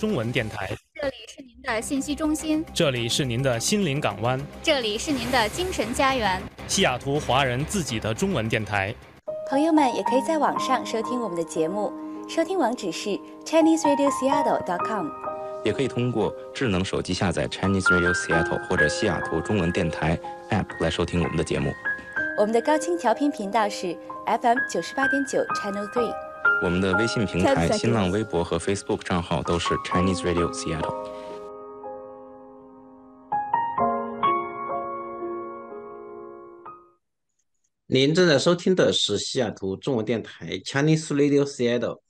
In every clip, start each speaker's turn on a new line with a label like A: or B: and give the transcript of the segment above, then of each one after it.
A: 中文电台，
B: 这里是您的信息中心，
A: 这里是您的心灵港湾，
B: 这里是您的精神家园。
A: 西雅图华人自己的中文电台，
B: 朋友们也可以在网上收听我们的节目，收听网址是 Chinese Radio Seattle.com，
C: 也可以通过智能手机下载 Chinese Radio Seattle 或者西雅图中文电台 App 来收听我们的节目。
B: 我们的高清调频频道是 FM 九十
D: 八点九，Channel Three。
C: 我们的微信平台、新浪微博和 Facebook 账号都是 Chinese Radio Seattle。
A: 您正在收听的是西雅图中文电台 Chinese Radio Seattle。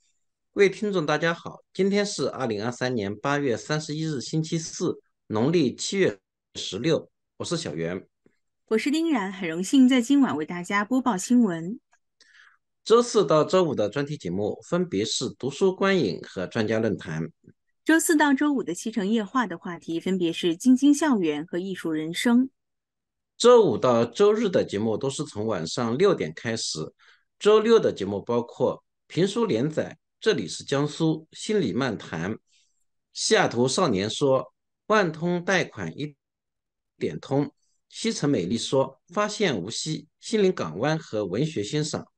A: 各位听众，大家好，今天是二零二三年八月三十一日，星期四，农历七月十六。我是小袁，
C: 我是丁然，很荣幸在今晚为大家播报新闻。
A: 周四到周五的专题节目分别是读书观影和专家论坛。
C: 周四到周五的西城夜话的话题分别是京津校园和艺术人生。
A: 周五到周日的节目都是从晚上六点开始。周六的节目包括评书连载、这里是江苏心理漫谈、西雅图少年说、万通贷款一点通、西城美丽说、发现无锡心灵港湾和文学欣赏。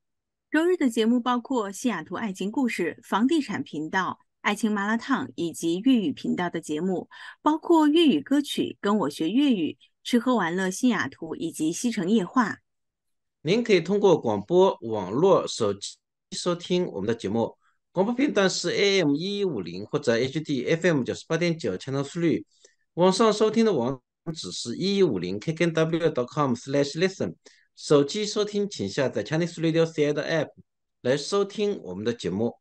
C: 周日的节目包括西雅图爱情故事、房地产频道、爱情麻辣烫以及粤语频道的节目，包括粤语歌曲、跟我学粤语、吃喝玩乐西雅图以及西城夜话。
A: 您可以通过广播、网络、手机收听我们的节目。广播频段是 AM 一一五零或者 HD FM 九十八点九，强档速率。网上收听的网址是一一五零 kkw.com/lesson。手机收听，请下载 Chinese Radio c e a t e App 来收听我们的节目。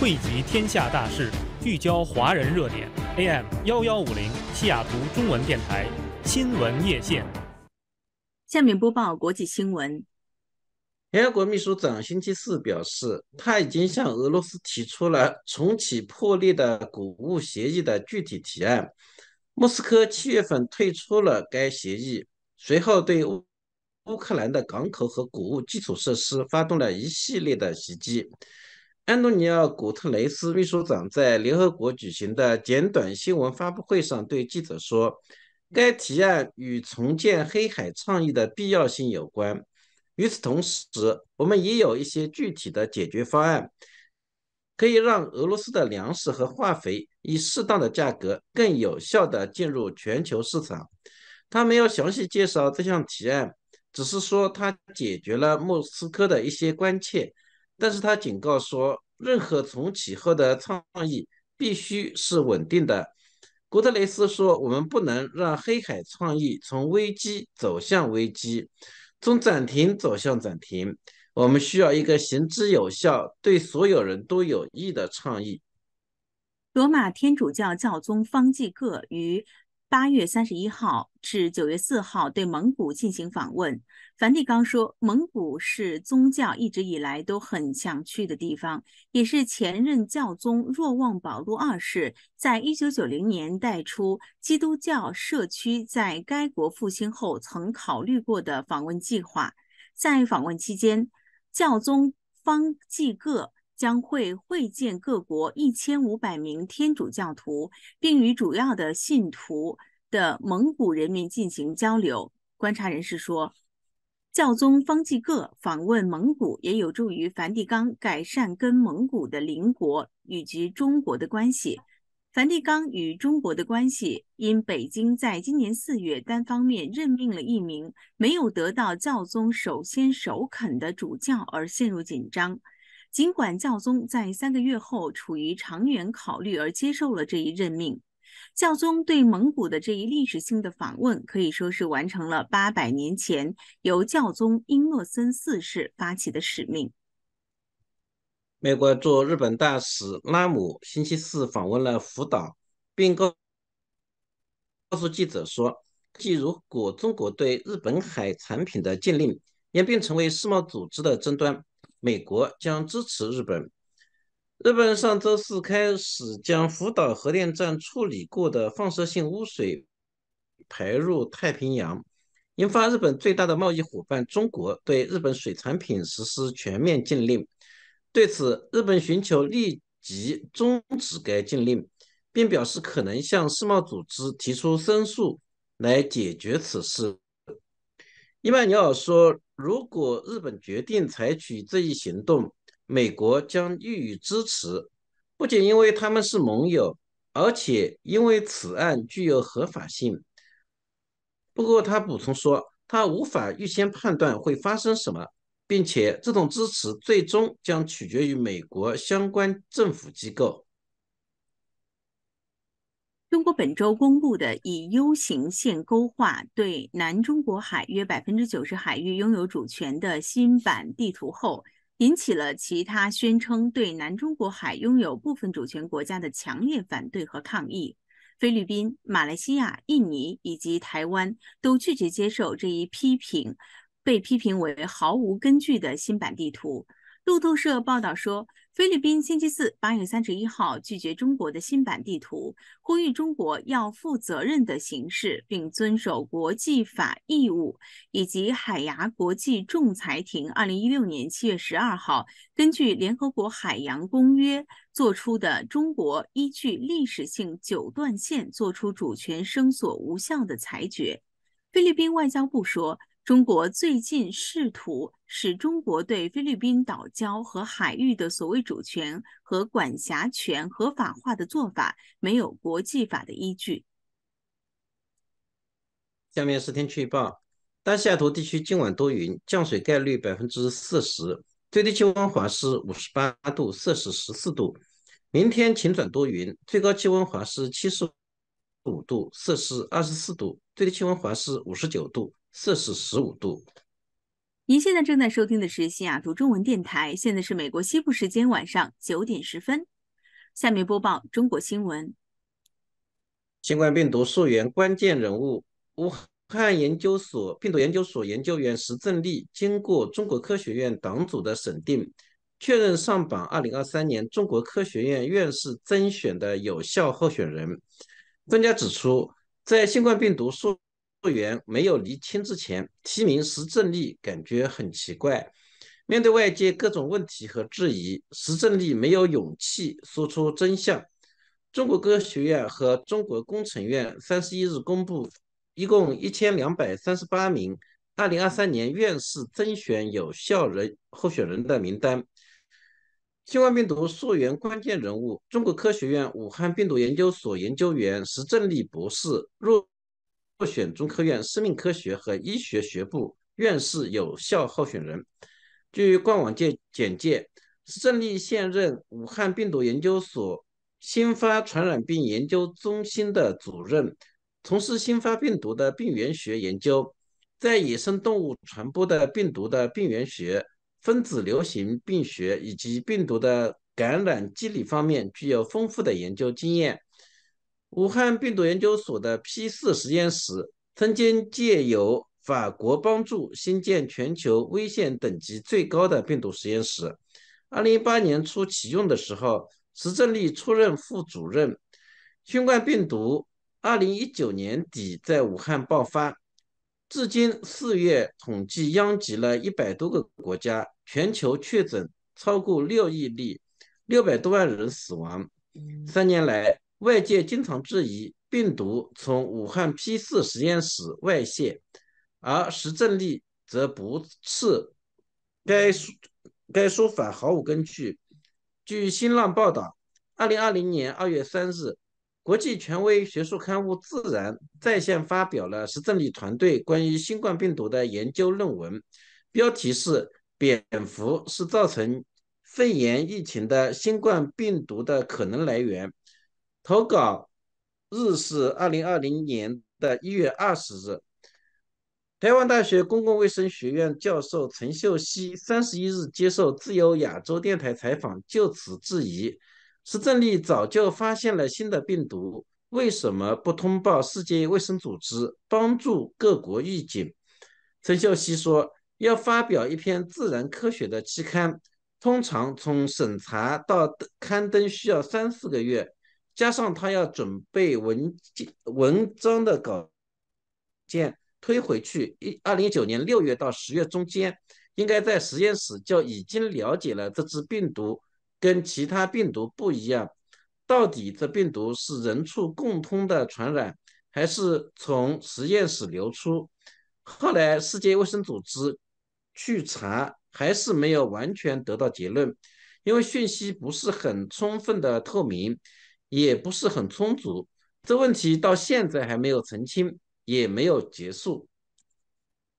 A: 汇集天下大事，聚焦华人热点。AM 幺幺五零西雅图中文电台新闻夜线。
C: 下面播报国际
A: 新闻。联合国秘书长星期四表示，他已经向俄罗斯提出了重启破裂的谷物协议的具体提案。莫斯科七月份退出了该协议，随后对乌乌克兰的港口和谷物基础设施发动了一系列的袭击。安东尼奥·古特雷斯秘书长在联合国举行的简短新闻发布会上对记者说：“该提案与重建黑海倡议的必要性有关。与此同时，我们也有一些具体的解决方案。”可以让俄罗斯的粮食和化肥以适当的价格更有效地进入全球市场。他没有详细介绍这项提案，只是说他解决了莫斯科的一些关切。但是他警告说，任何重启后的倡议必须是稳定的。古特雷斯说：“我们不能让黑海倡议从危机走向危机，从暂停走向暂停。”我们需要一个行之有效、对所有人都有益的倡议。
C: 罗马天主教教宗方济各于八月三十一号至九月四号对蒙古进行访问。梵蒂冈说，蒙古是宗教一直以来都很想去的地方，也是前任教宗若望保禄二世在一九九零年代初基督教社区在该国复兴后曾考虑过的访问计划。在访问期间，教宗方济各将会会见各国一千五百名天主教徒，并与主要的信徒的蒙古人民进行交流。观察人士说，教宗方济各访问蒙古也有助于梵蒂冈改善跟蒙古的邻国以及中国的关系。梵蒂冈与中国的关系因北京在今年四月单方面任命了一名没有得到教宗首先首肯的主教而陷入紧张。尽管教宗在三个月后处于长远考虑而接受了这一任命，教宗对蒙古的这一历史性的访问可以说是完成了八百年前由教宗英诺森四世发起的使命。
A: 美国驻日本大使拉姆星期四访问了福岛，并告告诉记者说，即如果中国对日本海产品的禁令演变成为世贸组织的争端，美国将支持日本。日本上周四开始将福岛核电站处理过的放射性污水排入太平洋，引发日本最大的贸易伙伴中国对日本水产品实施全面禁令。对此，日本寻求立即终止该禁令，并表示可能向世贸组织提出申诉来解决此事。伊曼纽尔说：“如果日本决定采取这一行动，美国将予以支持，不仅因为他们是盟友，而且因为此案具有合法性。”不过，他补充说：“他无法预先判断会发生什么。”并且，这种支持最终将取决于美国相关政府机构。
C: 中国本周公布的以 U 型线勾画对南中国海约百分之九十海域拥有主权的新版地图后，引起了其他宣称对南中国海拥有部分主权国家的强烈反对和抗议。菲律宾、马来西亚、印尼以及台湾都拒绝接受这一批评。被批评为毫无根据的新版地图。路透社报道说，菲律宾星期四八月三十一号拒绝中国的新版地图，呼吁中国要负责任的行事，并遵守国际法义务，以及海牙国际仲裁庭二零一六年七月十二号根据联合国海洋公约作出的中国依据历史性九段线作出主权声索无效的裁决。菲律宾外交部说。中国最近试图使中国对菲律宾岛礁和海域的所谓主权和管辖权合法化的做法没有国际法的依据。
A: 下面是天气预报：大西雅图地区今晚多云，降水概率百分之四十，最低气温华氏五十八度，摄氏十四度；明天晴转多云，最高气温华氏七十五度，摄氏二十四度，最低气温华氏五十九度。四十十五度。
C: 您现在正在收听的是新雅图中文电台，现在是美国西部时间晚上九点十分。下面播报中国新闻。
A: 新冠病毒溯源关键人物，武汉研究所病毒研究所研究员石正丽，经过中国科学院党组的审定，确认上榜二零二三年中国科学院院士增选的有效候选人。专家指出，在新冠病毒溯源。溯源没有厘清之前，提名石正丽感觉很奇怪。面对外界各种问题和质疑，石正丽没有勇气说出真相。中国科学院和中国工程院三十一日公布，一共一千两百三十八名二零二三年院士增选有效人候选人的名单。新冠病毒溯源关键人物，中国科学院武汉病毒研究所研究员石正丽博士入。不选中科院生命科学和医学学部院士有效候选人。据官网介简介，胜立现任武汉病毒研究所新发传染病研究中心的主任，从事新发病毒的病原学研究，在野生动物传播的病毒的病原学、分子流行病学以及病毒的感染机理方面具有丰富的研究经验。武汉病毒研究所的 P 四实验室曾经借由法国帮助新建全球危险等级最高的病毒实验室。二零一八年初启用的时候，石正丽出任副主任。新冠病毒二零一九年底在武汉爆发，至今四月统计，殃及了一百多个国家，全球确诊超过六亿例，六百多万人死亡。三年来。外界经常质疑病毒从武汉 P 四实验室外泄，而石正丽则不斥该说该说法毫无根据。据新浪报道，二零二零年二月三日，国际权威学术刊物《自然》在线发表了石正丽团队关于新冠病毒的研究论文，标题是“蝙蝠是造成肺炎疫情的新冠病毒的可能来源”。投稿日是二零二零年的一月二十日。台湾大学公共卫生学院教授陈秀熙三十一日接受自由亚洲电台采访，就此质疑：施正立早就发现了新的病毒，为什么不通报世界卫生组织，帮助各国预警？陈秀熙说：“要发表一篇自然科学的期刊，通常从审查到刊登需要三四个月。”加上他要准备文件、文章的稿件推回去，一二零一九年六月到十月中间，应该在实验室就已经了解了这只病毒跟其他病毒不一样，到底这病毒是人畜共通的传染，还是从实验室流出？后来世界卫生组织去查，还是没有完全得到结论，因为讯息不是很充分的透明。也不是很充足，这问题到现在还没有澄清，也没有结束。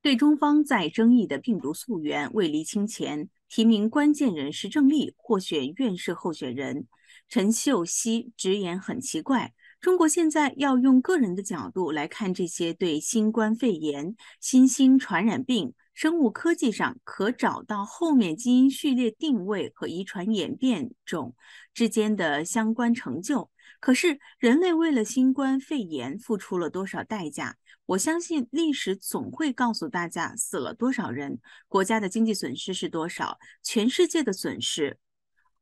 C: 对中方在争议的病毒溯源未厘清前提名关键人士郑立获选院士候选人，陈秀熙直言很奇怪，中国现在要用个人的角度来看这些对新冠肺炎、新兴传染病。生物科技上可找到后面基因序列定位和遗传演变种之间的相关成就。可是人类为了新冠肺炎付出了多少代价？我相信历史总会告诉大家死了多少人，国家的经济损失是多少，全世界的损失。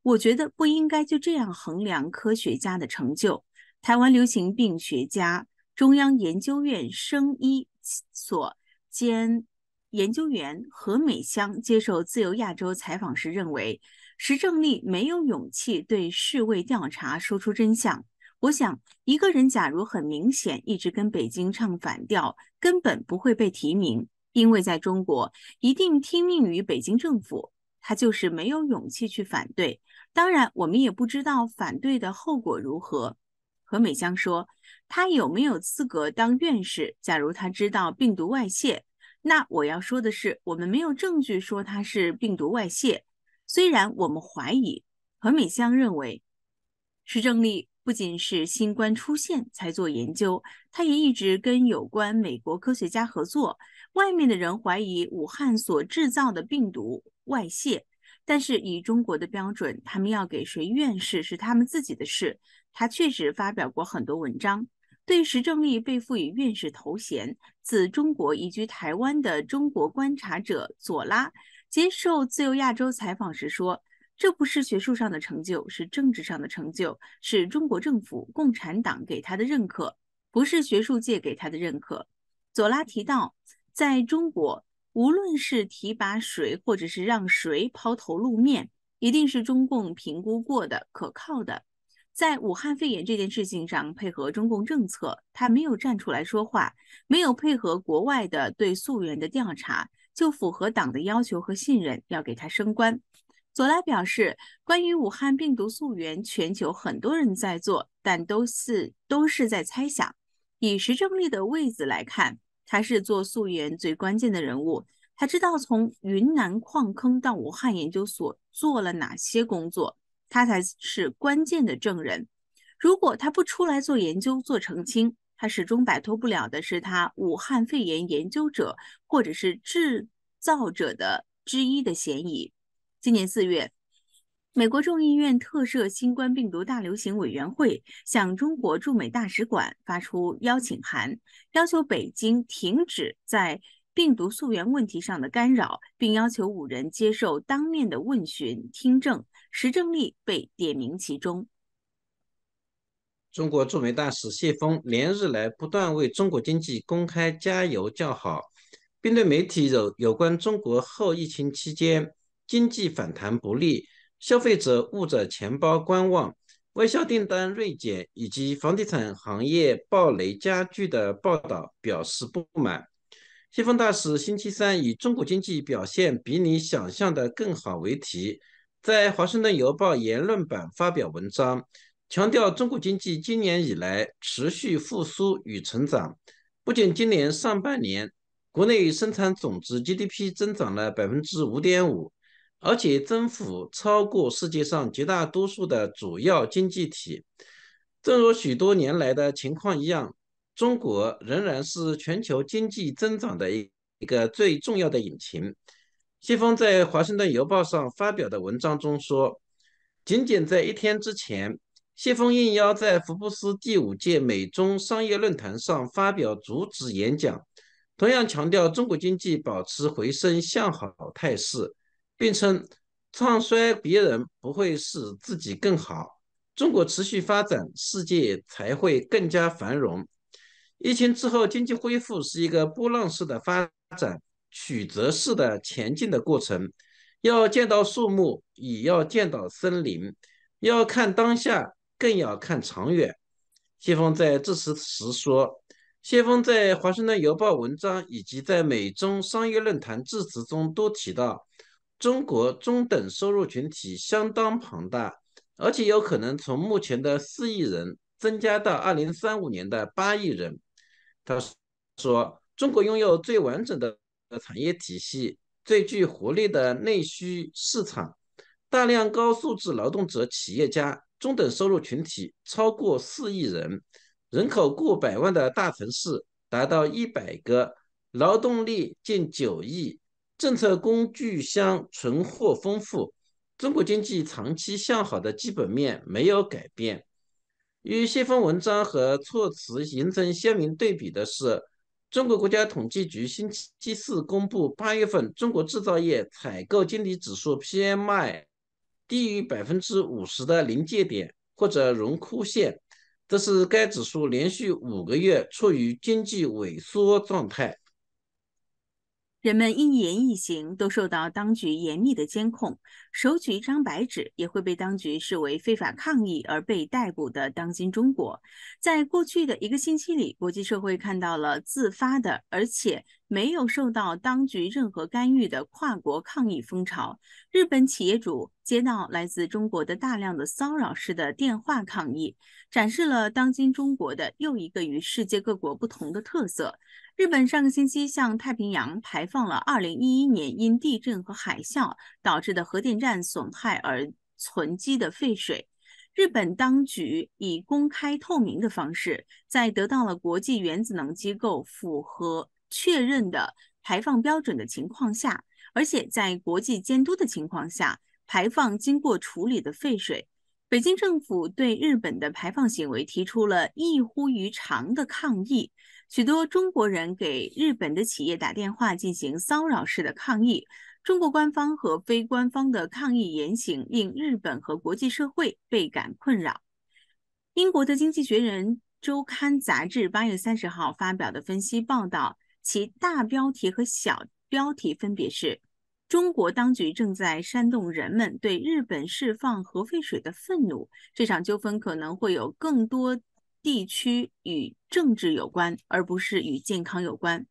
C: 我觉得不应该就这样衡量科学家的成就。台湾流行病学家，中央研究院生医所兼。研究员何美香接受自由亚洲采访时认为，石正丽没有勇气对世卫调查说出真相。我想，一个人假如很明显一直跟北京唱反调，根本不会被提名，因为在中国一定听命于北京政府。他就是没有勇气去反对。当然，我们也不知道反对的后果如何。何美香说：“他有没有资格当院士？假如他知道病毒外泄。”那我要说的是，我们没有证据说它是病毒外泄。虽然我们怀疑，何美香认为，施正利不仅是新冠出现才做研究，他也一直跟有关美国科学家合作。外面的人怀疑武汉所制造的病毒外泄，但是以中国的标准，他们要给谁院士是他们自己的事。他确实发表过很多文章。对石正丽被赋予院士头衔，自中国移居台湾的中国观察者左拉接受《自由亚洲》采访时说：“这不是学术上的成就，是政治上的成就，是中国政府、共产党给他的认可，不是学术界给他的认可。”左拉提到，在中国，无论是提拔谁，或者是让谁抛头露面，一定是中共评估过的、可靠的。在武汉肺炎这件事情上，配合中共政策，他没有站出来说话，没有配合国外的对溯源的调查，就符合党的要求和信任，要给他升官。左拉表示，关于武汉病毒溯源，全球很多人在做，但都是都是在猜想。以石正丽的位子来看，他是做溯源最关键的人物，他知道从云南矿坑到武汉研究所做了哪些工作。他才是关键的证人。如果他不出来做研究、做澄清，他始终摆脱不了的是他武汉肺炎研究者或者是制造者的之一的嫌疑。今年四月，美国众议院特设新冠病毒大流行委员会向中国驻美大使馆发出邀请函，要求北京停止在病毒溯源问题上的干扰，并要求五人接受当面的问询听证。石正丽被点名其中。
A: 中国驻美大使谢峰连日来不断为中国经济公开加油叫好，并对媒体有有关中国后疫情期间经济反弹不利、消费者捂着钱包观望、外销订单锐减以及房地产行业暴雷加剧的报道表示不满。谢峰大使星期三以“中国经济表现比你想象的更好”为题。在《华盛顿邮报》言论版发表文章，强调中国经济今年以来持续复苏与成长。不仅今年上半年国内生产总值 GDP 增长了百分之五点五，而且增幅超过世界上绝大多数的主要经济体。正如许多年来的情况一样，中国仍然是全球经济增长的一一个最重要的引擎。谢峰在《华盛顿邮报》上发表的文章中说：“仅仅在一天之前，谢峰应邀在《福布斯》第五届美中商业论坛上发表主旨演讲，同样强调中国经济保持回升向好态势，并称‘唱衰别人不会使自己更好，中国持续发展，世界才会更加繁荣。’疫情之后经济恢复是一个波浪式的发展。”曲折式的前进的过程，要见到树木，也要见到森林；要看当下，更要看长远。谢峰在致辞时说：“谢峰在《华盛顿邮报》文章以及在《美中商业论坛》致辞中都提到，中国中等收入群体相当庞大，而且有可能从目前的四亿人增加到二零三五年的八亿人。”他说：“中国拥有最完整的。”的产业体系最具活力的内需市场，大量高素质劳动者、企业家、中等收入群体超过四亿人，人口过百万的大城市达到一百个，劳动力近九亿，政策工具箱存货丰富，中国经济长期向好的基本面没有改变。与这份文章和措辞形成鲜明对比的是。中国国家统计局星期四公布，八月份中国制造业采购经理指数 （PMI） 低于百分之五十的临界点或者荣枯线，这是该指数连续五个月处于经济萎缩状态。
C: 人们一言一行都受到当局严密的监控，手举一张白纸也会被当局视为非法抗议而被逮捕的。当今中国，在过去的一个星期里，国际社会看到了自发的，而且没有受到当局任何干预的跨国抗议风潮。日本企业主接到来自中国的大量的骚扰式的电话抗议，展示了当今中国的又一个与世界各国不同的特色。日本上个星期向太平洋排放了2011年因地震和海啸导致的核电站损害而存积的废水。日本当局以公开透明的方式，在得到了国际原子能机构符合确认的排放标准的情况下，而且在国际监督的情况下排放经过处理的废水。北京政府对日本的排放行为提出了异乎于常的抗议。许多中国人给日本的企业打电话进行骚扰式的抗议，中国官方和非官方的抗议言行令日本和国际社会倍感困扰。英国的《经济学人》周刊杂志八月三十号发表的分析报道，其大标题和小标题分别是：“中国当局正在煽动人们对日本释放核废水的愤怒，这场纠纷可能会有更多。”地区与政治有关，而不是与健康有关。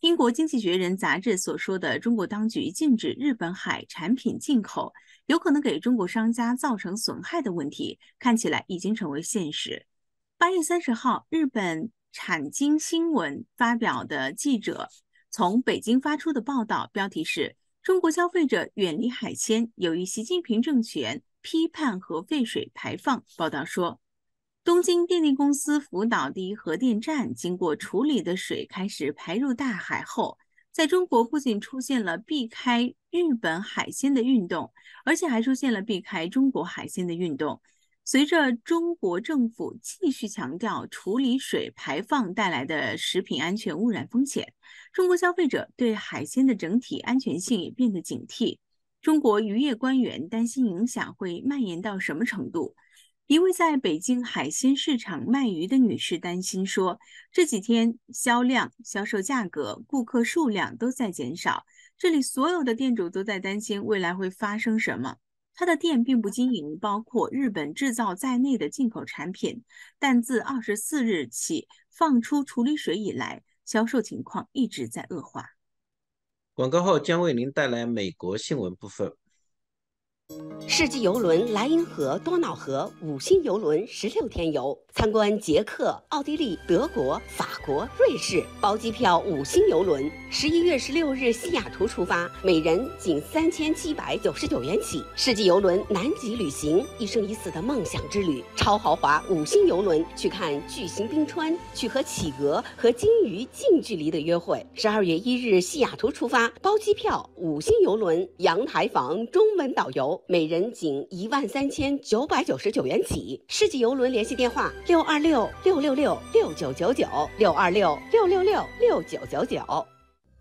C: 英国《经济学人》杂志所说的中国当局禁止日本海产品进口，有可能给中国商家造成损害的问题，看起来已经成为现实。八月三十号，日本产经新闻发表的记者从北京发出的报道，标题是“中国消费者远离海鲜，由于习近平政权批判核废水排放”。报道说。东京电力公司福岛第一核电站经过处理的水开始排入大海后，在中国不仅出现了避开日本海鲜的运动，而且还出现了避开中国海鲜的运动。随着中国政府继续强调处理水排放带来的食品安全污染风险，中国消费者对海鲜的整体安全性也变得警惕。中国渔业官员担心影响会蔓延到什么程度？一位在北京海鲜市场卖鱼的女士担心说：“这几天销量、销售价格、顾客数量都在减少，这里所有的店主都在担心未来会发生什么。他的店并不经营包括日本制造在内的进口产品，但自二十四日起放出处理水以来，销售情况一直在恶化。”
A: 广告后将为您带来美国新闻部分。
C: 世纪游轮莱茵
D: 河多瑙河五星游轮十六天游，参观捷克、奥地利、德国、法国、瑞士，包机票，五星游轮。十一月十六日西雅图出发，每人仅三千七百九十九元起。世纪游轮南极旅行，一生一次的梦想之旅，超豪华五星游轮，去看巨型冰川，去和企鹅和鲸鱼近距离的约会。十二月一日西雅图出发，包机票，五星游轮，阳台房，中文导游。每人仅一万三千九百九十九元起，世纪游轮联系电话：六二六六六六六九九九六二六六六六六九九九。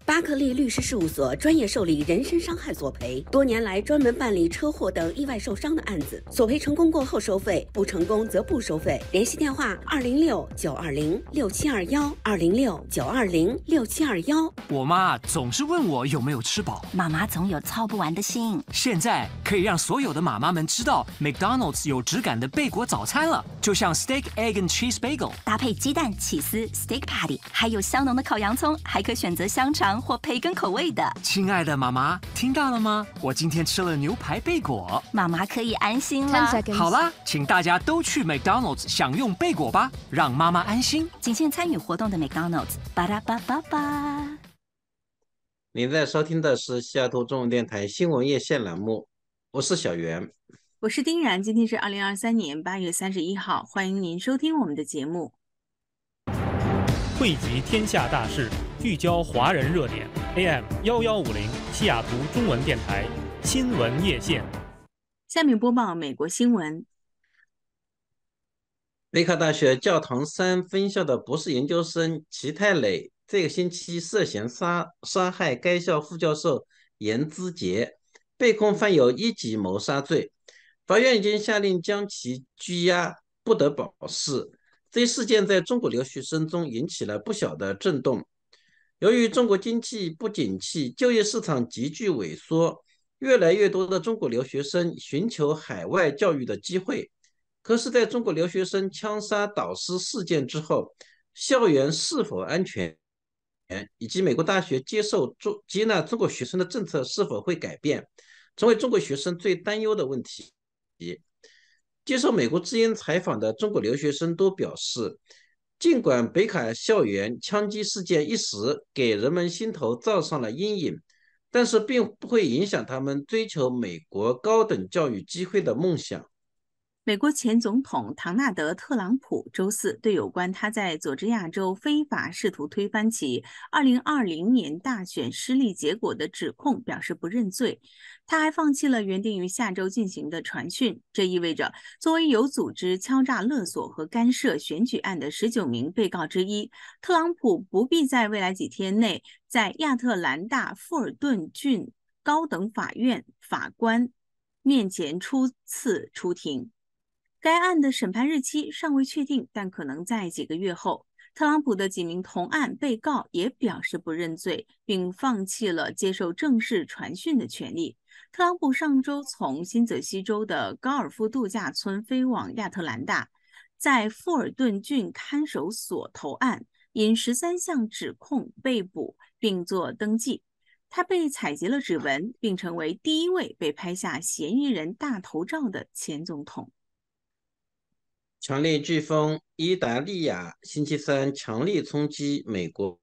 D: 巴克利律师事务所专业受理人身伤害索赔，多年来专门办理车祸等意外受伤的案子，索赔成功过后收费，不成功则不收费。联系电话：二零六九二零六七二幺，二零六九二零六七二幺。
B: 我妈总是问我有没有吃饱，妈妈总有操不完的心。现在可以让所有的妈妈们知道，McDonald's 有质感的贝果早餐了，就像 Steak Egg and Cheese Bagel，搭配鸡蛋、起司、Steak Patty，还有香浓的烤洋葱，还可选择香肠。或培根口味的，亲爱的妈妈，听到了吗？我今天吃了牛排贝果，妈妈可以安心了。好啦，请大家都去 McDonald's 享用贝果吧，让妈妈安心。仅限参与活动的 McDonald's。
C: 巴拉巴巴巴。
A: 您在收听的是西雅图中文电台新闻夜线栏目，我是小袁，
C: 我是丁然。今天是二零二三年八月三十一号，欢迎您收听我们的节目，
A: 汇集天下大事。聚焦华人热点，AM 幺幺五零西雅图中文电台新闻夜线。
C: 下面播报美国新闻：
A: 北卡大学教堂山分校的博士研究生齐泰磊，这个星期涉嫌杀杀害该校副教授严姿杰，被控犯有一级谋杀罪。法院已经下令将其拘押，不得保释。这事件在中国留学生中引起了不小的震动。由于中国经济不景气，就业市场急剧萎缩，越来越多的中国留学生寻求海外教育的机会。可是，在中国留学生枪杀导师事件之后，校园是否安全，以及美国大学接受中接纳中国学生的政策是否会改变，成为中国学生最担忧的问题。接受美国之音采访的中国留学生都表示。尽管北卡校园枪击事件一时给人们心头造上了阴影，但是并不会影响他们追求美国高等教育机会的梦想。
C: 美国前总统唐纳德·特朗普周四对有关他在佐治亚州非法试图推翻其2020年大选失利结果的指控表示不认罪。他还放弃了原定于下周进行的传讯，这意味着作为有组织敲诈勒索和干涉选举案的19名被告之一，特朗普不必在未来几天内在亚特兰大富尔顿郡高等法院法官面前初次出庭。该案的审判日期尚未确定，但可能在几个月后。特朗普的几名同案被告也表示不认罪，并放弃了接受正式传讯的权利。特朗普上周从新泽西州的高尔夫度假村飞往亚特兰大，在富尔顿郡看守所投案，因十三项指控被捕并做登记。他被采集了指纹，并成为第一位被拍下嫌疑人大头照的前总统。
A: 强烈飓风伊达利亚星期三强力冲击美国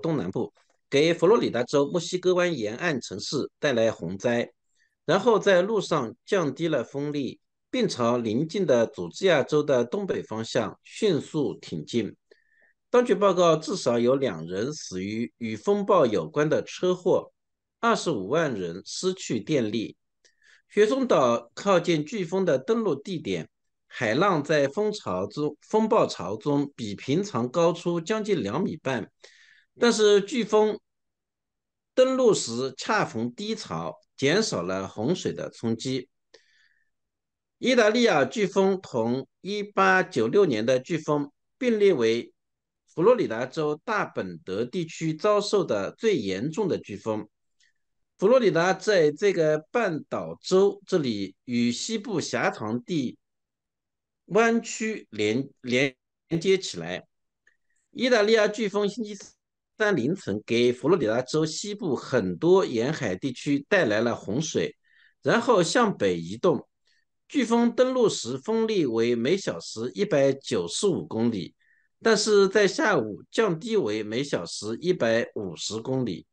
A: 东南部，给佛罗里达州墨西哥湾沿岸城市带来洪灾，然后在路上降低了风力，并朝邻近的佐治亚州的东北方向迅速挺进。当局报告至少有两人死于与风暴有关的车祸，二十五万人失去电力。雪松岛靠近飓风的登陆地点。海浪在风潮中、风暴潮中比平常高出将近两米半，但是飓风登陆时恰逢低潮，减少了洪水的冲击。意大利亚飓风同1896年的飓风并列为佛罗里达州大本德地区遭受的最严重的飓风。佛罗里达在这个半岛州这里与西部狭长地。弯曲连连连接起来。意大利亚飓风星期三凌晨给佛罗里达州西部很多沿海地区带来了洪水，然后向北移动。飓风登陆时风力为每小时一百九十五公里，但是在下午降低为每小时一百五十公里。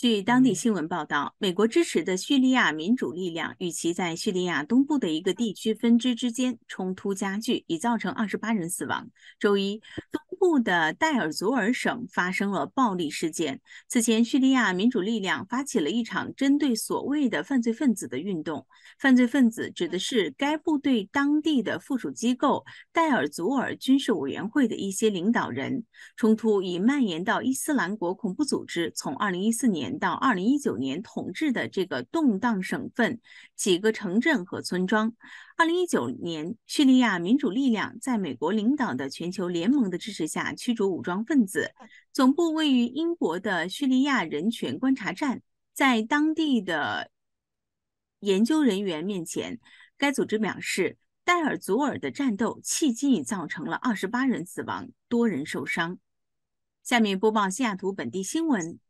C: 据当地新闻报道，美国支持的叙利亚民主力量与其在叙利亚东部的一个地区分支之间冲突加剧，已造成二十八人死亡。周一，东。部的代尔祖尔省发生了暴力事件。此前，叙利亚民主力量发起了一场针对所谓的犯罪分子的运动。犯罪分子指的是该部队当地的附属机构代尔祖尔军事委员会的一些领导人。冲突已蔓延到伊斯兰国恐怖组织从2014年到2019年统治的这个动荡省份几个城镇和村庄。二零一九年，叙利亚民主力量在美国领导的全球联盟的支持下驱逐武装分子，总部位于英国的叙利亚人权观察站在当地的研究人员面前，该组织表示，代尔祖尔的战斗迄今已造成了二十八人死亡，多人受伤。下面播报西雅图本地新闻。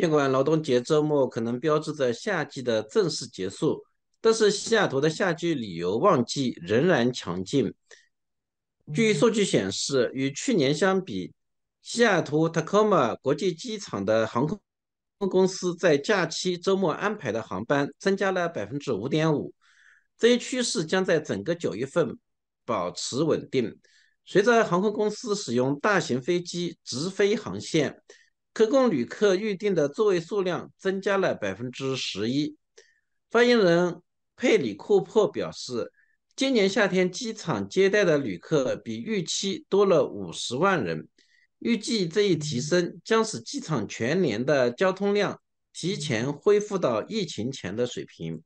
A: 尽管劳动节周末可能标志着夏季的正式结束，但是西雅图的夏季旅游旺季仍然强劲。据数据显示，与去年相比，西雅图塔科马国际机场的航空公司在假期周末安排的航班增加了百分之五点五。这一趋势将在整个九月份保持稳定。随着航空公司使用大型飞机直飞航线。可供旅客预订的座位数量增加了百分之十一。发言人佩里库珀表示，今年夏天机场接待的旅客比预期多了五十万人。预计这一提升将使机场全年的交通量提前恢复到疫情前的水平。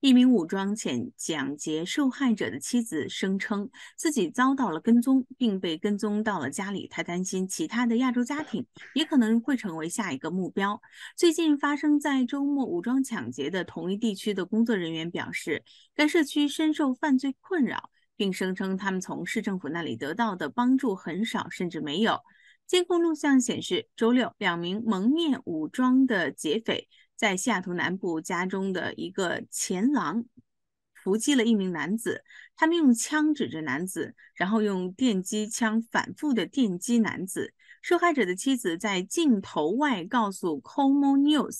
C: 一名武装抢劫受害者的妻子声称自己遭到了跟踪，并被跟踪到了家里。她担心其他的亚洲家庭也可能会成为下一个目标。最近发生在周末武装抢劫的同一地区的工作人员表示，该社区深受犯罪困扰，并声称他们从市政府那里得到的帮助很少，甚至没有。监控录像显示，周六两名蒙面武装的劫匪。在西雅图南部家中的一个前廊，伏击了一名男子。他们用枪指着男子，然后用电击枪反复的电击男子。受害者的妻子在镜头外告诉《c o m o News》，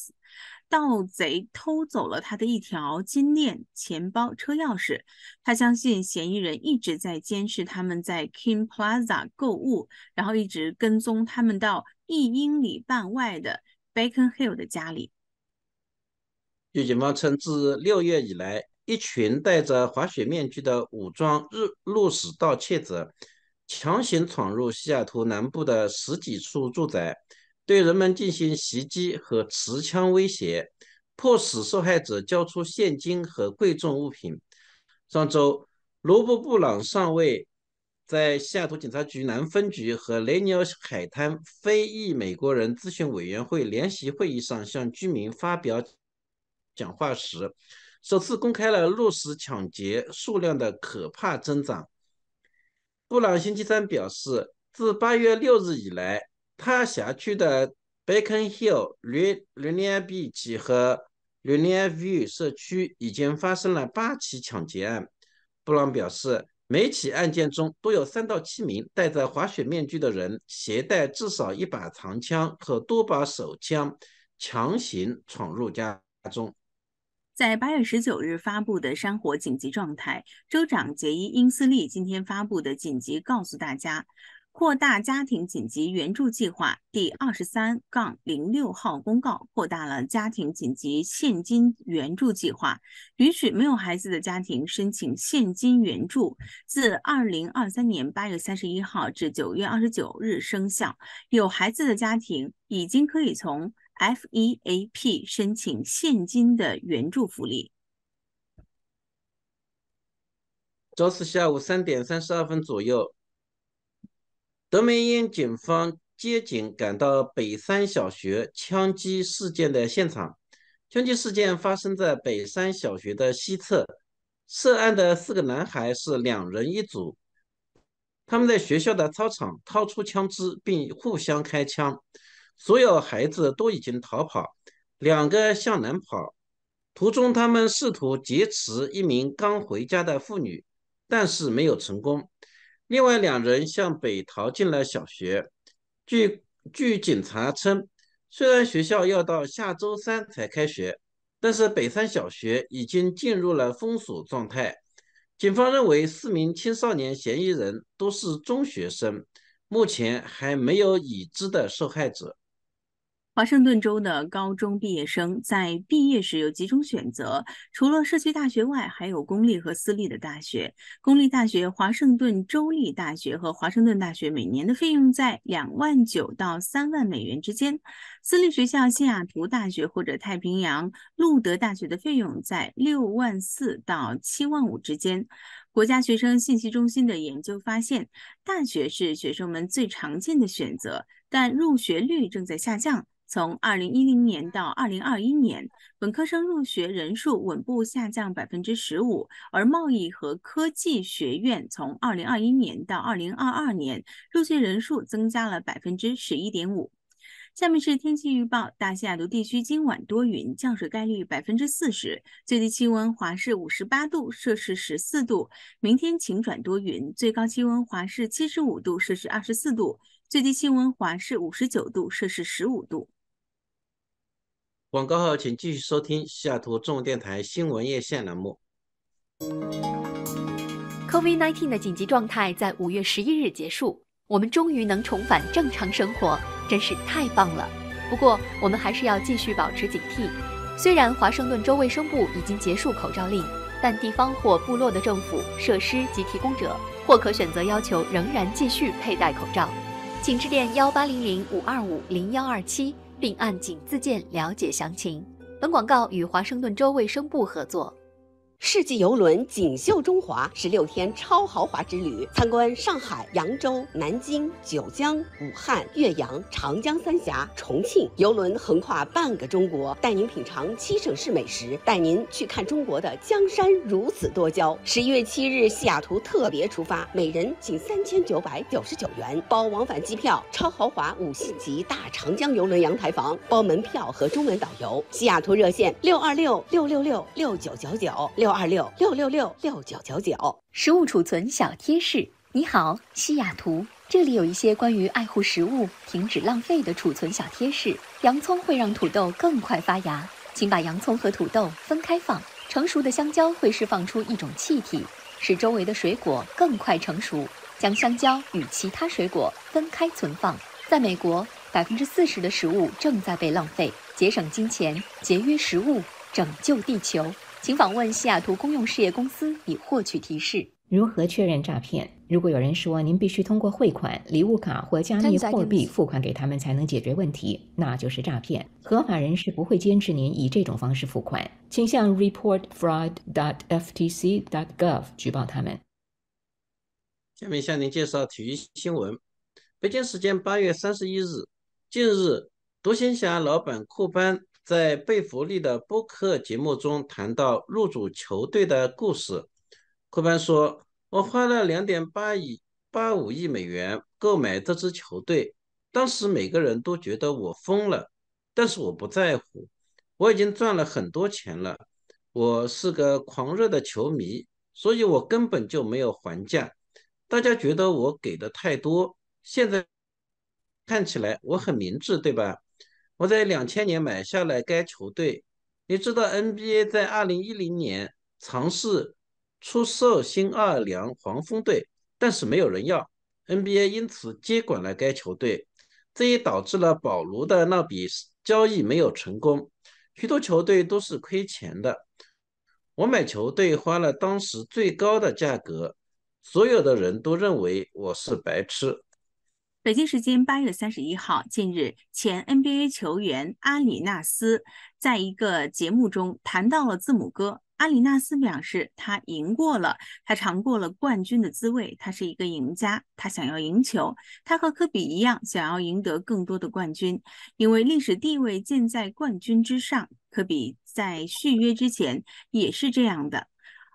C: 盗贼偷走了他的一条金链、钱包、车钥匙。他相信嫌疑人一直在监视他们，在 King Plaza 购物，然后一直跟踪他们到一英里半外的 Bacon Hill 的家里。
A: 据警方称，自六月以来，一群戴着滑雪面具的武装日落室盗窃者强行闯入西雅图南部的十几处住宅，对人们进行袭击和持枪威胁，迫使受害者交出现金和贵重物品。上周，罗布·布朗上尉在西雅图警察局南分局和雷尼尔海滩非裔美国人咨询委员会联席会议上向居民发表。讲话时，首次公开了入室抢劫数量的可怕增长。布朗星期三表示，自8月6日以来，他辖区的 Baker Hill、n 绿岭 B h 和绿岭 V 社区已经发生了八起抢劫案。布朗表示，每起案件中都有三到七名戴着滑雪面具的人，携带至少一把长枪和多把手枪，强行闯入家中。
C: 在八月十九日发布的山火紧急状态，州长杰伊·英斯利今天发布的紧急告诉大家，扩大家庭紧急援助计划第二十三杠零六号公告扩大了家庭紧急现金援助计划，允许没有孩子的家庭申请现金援助，自二零二三年八月三十一号至九月二十九日生效。有孩子的家庭已经可以从。F E A P 申请现金的援助福利。
A: 周四下午三点三十二分左右，德梅因警方接警赶到北山小学枪击事件的现场。枪击事件发生在北山小学的西侧。涉案的四个男孩是两人一组，他们在学校的操场掏出枪支并互相开枪。所有孩子都已经逃跑，两个向南跑，途中他们试图劫持一名刚回家的妇女，但是没有成功。另外两人向北逃进了小学。据据警察称，虽然学校要到下周三才开学，但是北山小学已经进入了封锁状态。警方认为四名青少年嫌疑人都是中学生，目前还没有已知的受害者。
C: 华盛顿州的高中毕业生在毕业时有几种选择，除了社区大学外，还有公立和私立的大学。公立大学，华盛顿州立大学和华盛顿大学，每年的费用在两万九到三万美元之间。私立学校，西雅图大学或者太平洋路德大学的费用在六万四到七万五之间。国家学生信息中心的研究发现，大学是学生们最常见的选择，但入学率正在下降。从二零一零年到二零二一年，本科生入学人数稳步下降百分之十五，而贸易和科技学院从二零二一年到二零二二年，入学人数增加了百分之十一点五。下面是天气预报：大西图地区今晚多云，降水概率百分之四十，最低气温华氏五十八度，摄氏十四度。明天晴转多云，最高气温华氏七十五度，摄氏二十四度，最低气温华氏五十九度，摄氏十五度。
A: 广告后，请继续收听西雅图中文电台新闻夜线栏目。
B: COVID-19 的紧急状态在五月十一日结束，我们终于能重返正常生活，真是太棒了！不过，我们还是要继续保持警惕。虽然华盛顿州卫生部已经结束口罩令，但地方或部落的政府设施及提供者或可选择要求仍然继续佩戴口罩。请致电幺八零零五二五零幺二七。并按“井”字键了解详情。本广告与华盛顿州卫生部
D: 合作。世纪游轮锦绣中华十六天超豪华之旅，参观上海、扬州、南京、九江、武汉、岳阳、长江三峡、重庆，游轮横跨半个中国，带您品尝七省市美食，带您去看中国的江山如此多娇。十一月七日西雅图特别出发，每人仅三千九百九十九元，包往返机票，超豪华五星级大长江游轮阳台房，包门票和中文导游。西雅图热线六二六六六六六九九九六。幺二六六六六六九九九。食物储存小贴士：
B: 你好，西雅图，这里有一些关于爱护食物、停止浪费的储存小贴士。洋葱会让土豆更快发芽，请把洋葱和土豆分开放。成熟的香蕉会释放出一种气体，使周围的水果更快成熟，将香蕉与其他水果分开存放。在美国，百分之四十的食物正在被浪费，节省金钱，节约食物，拯救地球。请访问西雅图公用事业公司以获取提示。如何确认诈骗？如果有人说您必须通过汇款、礼物卡或加密货币付款给他们才能解决问题，那就是诈骗。合法人士不会坚持您以这种方式付款。请向 reportfraud.ftc.gov 举报他们。
A: 下面向您介绍体育新闻。北京时间八月三十一日，近日，独行侠老板库班。在贝弗利的播客节目中谈到入主球队的故事，库班说：“我花了两点八亿八五亿美元购买这支球队，当时每个人都觉得我疯了，但是我不在乎，我已经赚了很多钱了。我是个狂热的球迷，所以我根本就没有还价。大家觉得我给的太多，现在看起来我很明智，对吧？”我在两千年买下了该球队，你知道 NBA 在二零一零年尝试出售新奥尔良黄蜂队，但是没有人要，NBA 因此接管了该球队，这也导致了保罗的那笔交易没有成功，许多球队都是亏钱的，我买球队花了当时最高的价格，所有的人都认为我是白痴。
C: 北京时间八月三十一号，近日，前 NBA 球员阿里纳斯在一个节目中谈到了字母哥。阿里纳斯表示，他赢过了，他尝过了冠军的滋味，他是一个赢家，他想要赢球，他和科比一样，想要赢得更多的冠军，因为历史地位建在冠军之上。科比在续约之前也是这样的。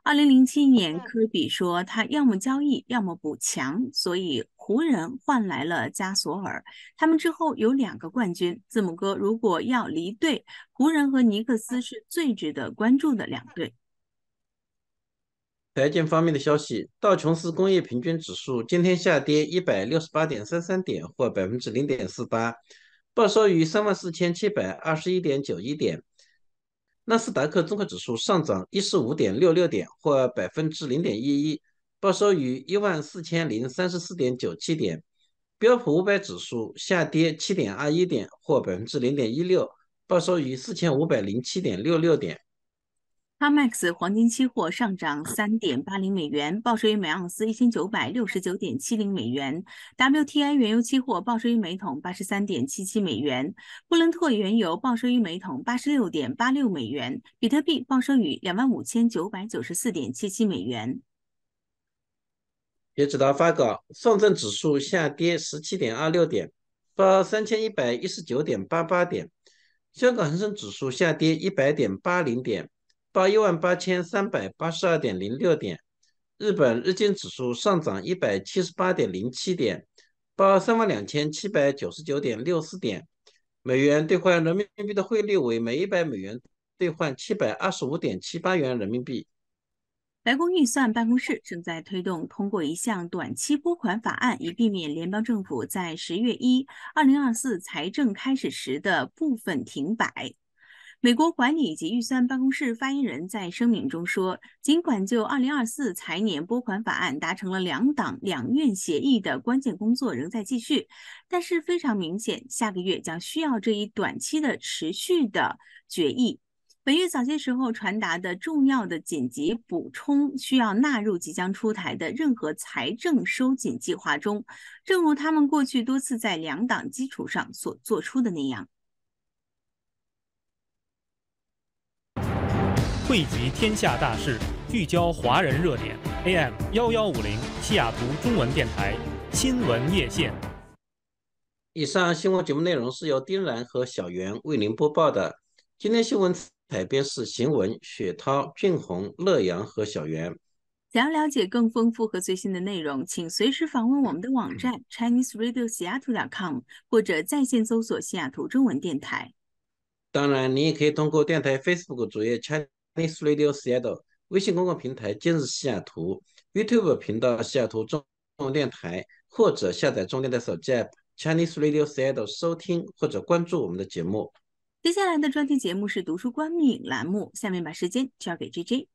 C: 二零零七年，科比说他要么交易，要么补强，所以。湖人换来了加索尔，他们之后有两个冠军。字母哥如果要离队，湖人和尼克斯是最值得关注的两队。
A: 财经方面的消息：道琼斯工业平均指数今天下跌一百六十八点三三点，或百分之零点四八，报收于三万四千七百二十一点九一点。纳斯达克综合指数上涨一十五点六六点，或百分之零点一一。报收于一万四千零三十四点九七点，标普五百指数下跌七点二一点，或百分之零点一六，报收于四千五百零七点六六点。
C: Comex 黄金期货上涨三点八零美元，报收于每盎司一千九百六十九点七零美元。WTI 原油期货报收于每桶八十三点七七美元，布伦特原油报收于每桶八十六点八六美元。比特币报收于两万五千九百九十四点七七美元。
A: 截止到发稿，上证指数下跌十七点二六点，报三千一百一十九点八八点；香港恒生指数下跌一百点八零点，报一万八千三百八十二点零六点；日本日经指数上涨一百七十八点零七点，报三万两千七百九十九点六四点；美元兑换人民币的汇率为每一百美元兑换七百二十五点七八元人民币。
C: 白宫预算办公室正在推动通过一项短期拨款法案，以避免联邦政府在十月一，二零二四财政开始时的部分停摆。美国管理及预算办公室发言人，在声明中说：“尽管就二零二四财年拨款法案达成了两党两院协议的关键工作仍在继续，但是非常明显，下个月将需要这一短期的持续的决议。”本月早些时候传达的重要的紧急补充需要纳入即将出台的任何财政收紧计划中，正如他们过去多次在两党基础上所做出的那样。
A: 汇集天下大事，聚焦华人热点。AM 幺幺五零西雅图中文电台新闻夜线。以上新闻节目内容是由丁然和小袁为您播报的。今天新闻。台边是邢文、雪涛、俊红、乐阳和小袁。
C: 想要了解更丰富和最新的内容，请随时访问我们的网站 chineseradioseattle.com，或者在线搜索西雅图中文电台。
A: 当然，你也可以通过电台 Facebook 主页 Chinese Radio Seattle、微信公共平台今日西雅图、YouTube 频道西雅图中中电台，或者下载中电台手机 App Chinese Radio Seattle 收听或者关注我们的节目。
C: 接下来的专题节目是“读书观影”栏目，下面把时间交给 J J。